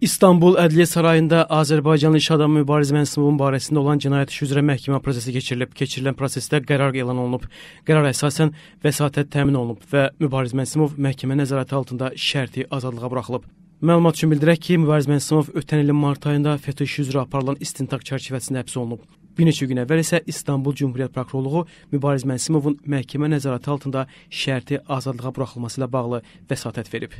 İstanbul Ədliyyə Sarayında Azərbaycanlı iş adamı Mübariz Mənsubun barəsində olan cinayət işi üzrə məhkəmə prosesi keçirilib. Keçirilən prosesdə qərar elan olunub. Qərar əsasən vəsatət təmin olunub və Mübariz Mənsubov məhkəmə nəzarəti altında şərti azadlığa buraxılıb. Məlumat üçün bildirək ki, Mübariz Mənsubov ötən ilin mart ayında FETÖ işi üzrə aparılan istintaq çərçivəsində həbs olunub. Bir neçə gün əvvəl isə İstanbul Cümhuriyyət Prokurorluğu Mübariz Mənsimovun məhkəmə nəzarəti altında şərti azadlığa buraxılması ilə bağlı vəsatət verib.